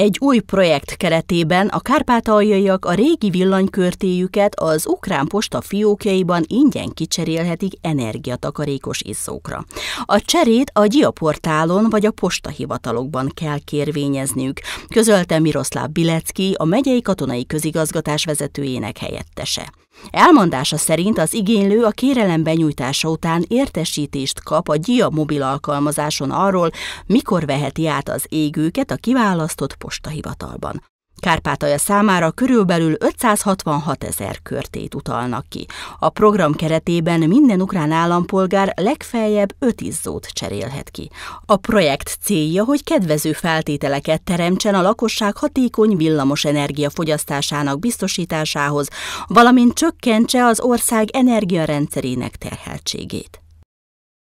Egy új projekt keretében a kárpátaljaiak a régi villanykörtéjüket az ukrán posta fiókjaiban ingyen kicserélhetik energiatakarékos iszókra. A cserét a GIA portálon vagy a postahivatalokban kell kérvényezniük, közölte Miroszláv Bilecki, a megyei katonai közigazgatás vezetőjének helyettese. Elmondása szerint az igénylő a kérelem benyújtása után értesítést kap a GIA mobil alkalmazáson arról, mikor veheti át az égőket a kiválasztott postahivatalban. Kárpátalja számára körülbelül 566 ezer körtét utalnak ki. A program keretében minden ukrán állampolgár legfeljebb 5 izzót cserélhet ki. A projekt célja, hogy kedvező feltételeket teremtsen a lakosság hatékony villamos energia fogyasztásának biztosításához, valamint csökkentse az ország energiarendszerének terheltségét.